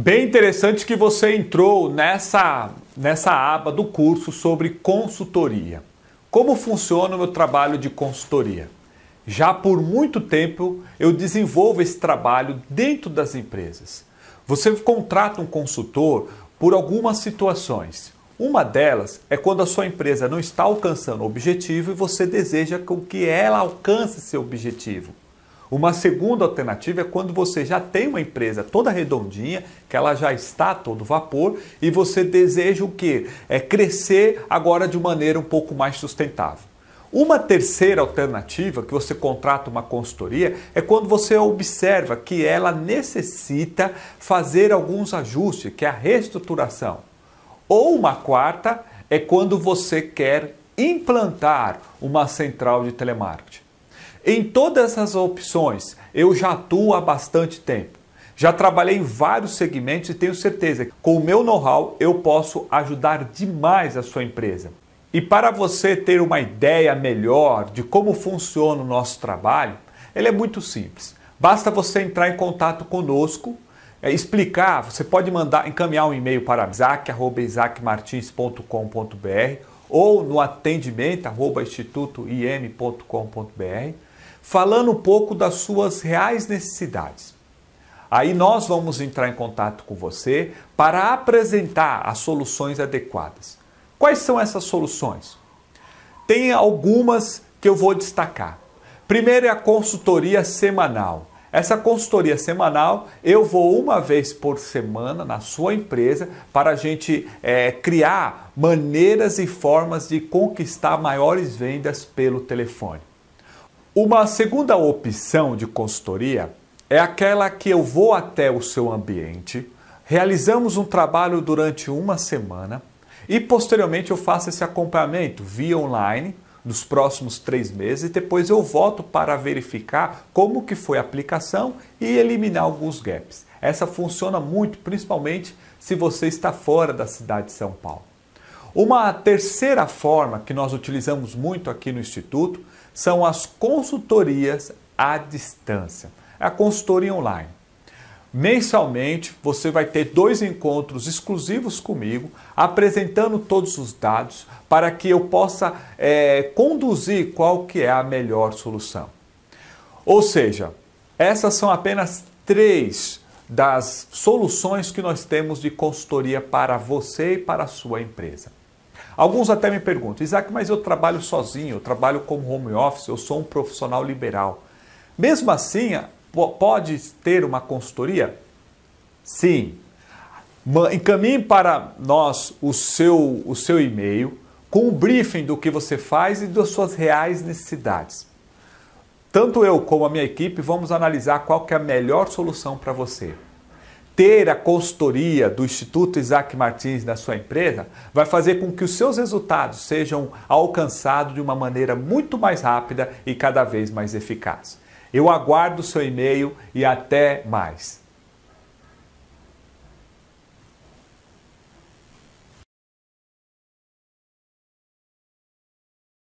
Bem interessante que você entrou nessa, nessa aba do curso sobre consultoria. Como funciona o meu trabalho de consultoria? Já por muito tempo eu desenvolvo esse trabalho dentro das empresas. Você contrata um consultor por algumas situações. Uma delas é quando a sua empresa não está alcançando o objetivo e você deseja que ela alcance seu objetivo. Uma segunda alternativa é quando você já tem uma empresa toda redondinha, que ela já está todo vapor e você deseja o que? É crescer agora de maneira um pouco mais sustentável. Uma terceira alternativa que você contrata uma consultoria é quando você observa que ela necessita fazer alguns ajustes, que é a reestruturação. Ou uma quarta é quando você quer implantar uma central de telemarketing. Em todas essas opções, eu já atuo há bastante tempo. Já trabalhei em vários segmentos e tenho certeza que com o meu know-how eu posso ajudar demais a sua empresa. E para você ter uma ideia melhor de como funciona o nosso trabalho, ele é muito simples. Basta você entrar em contato conosco, é, explicar, você pode mandar encaminhar um e-mail para isaac@isaacmartins.com.br ou no atendimento@institutoim.com.br, falando um pouco das suas reais necessidades. Aí nós vamos entrar em contato com você para apresentar as soluções adequadas. Quais são essas soluções? Tem algumas que eu vou destacar. Primeiro é a consultoria semanal. Essa consultoria semanal eu vou uma vez por semana na sua empresa para a gente é, criar maneiras e formas de conquistar maiores vendas pelo telefone. Uma segunda opção de consultoria é aquela que eu vou até o seu ambiente, realizamos um trabalho durante uma semana e posteriormente eu faço esse acompanhamento via online dos próximos três meses e depois eu volto para verificar como que foi a aplicação e eliminar alguns gaps. Essa funciona muito, principalmente se você está fora da cidade de São Paulo. Uma terceira forma que nós utilizamos muito aqui no Instituto são as consultorias à distância, é a consultoria online. Mensalmente você vai ter dois encontros exclusivos comigo, apresentando todos os dados para que eu possa é, conduzir qual que é a melhor solução. Ou seja, essas são apenas três das soluções que nós temos de consultoria para você e para a sua empresa. Alguns até me perguntam, Isaac, mas eu trabalho sozinho, eu trabalho como home office, eu sou um profissional liberal. Mesmo assim, pode ter uma consultoria? Sim. Encaminhe para nós o seu, o seu e-mail com o um briefing do que você faz e das suas reais necessidades. Tanto eu como a minha equipe vamos analisar qual que é a melhor solução para você. Ter a consultoria do Instituto Isaac Martins na sua empresa vai fazer com que os seus resultados sejam alcançados de uma maneira muito mais rápida e cada vez mais eficaz. Eu aguardo o seu e-mail e até mais.